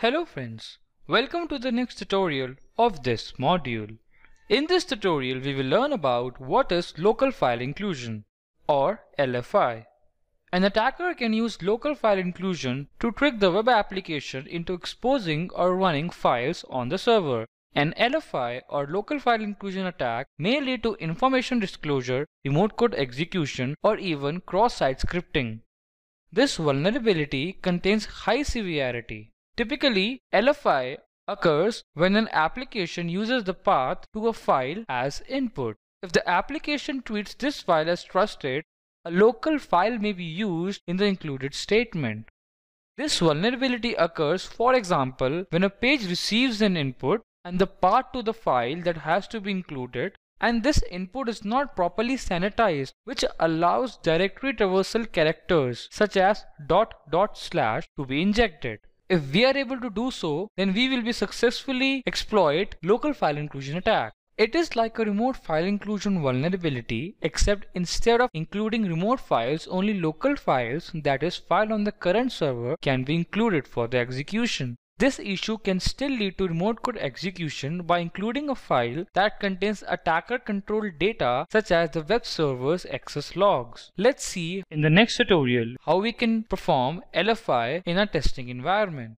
Hello friends, welcome to the next tutorial of this module. In this tutorial we will learn about what is local file inclusion or LFI. An attacker can use local file inclusion to trick the web application into exposing or running files on the server. An LFI or local file inclusion attack may lead to information disclosure, remote code execution or even cross-site scripting. This vulnerability contains high severity Typically, LFI occurs when an application uses the path to a file as input. If the application treats this file as trusted, a local file may be used in the included statement. This vulnerability occurs, for example, when a page receives an input and the path to the file that has to be included and this input is not properly sanitized which allows directory traversal characters such as dot dot slash to be injected. If we are able to do so, then we will be successfully exploit local file inclusion attack. It is like a remote file inclusion vulnerability except instead of including remote files only local files that is file on the current server can be included for the execution. This issue can still lead to remote code execution by including a file that contains attacker controlled data such as the web server's access logs. Let's see in the next tutorial how we can perform LFI in a testing environment.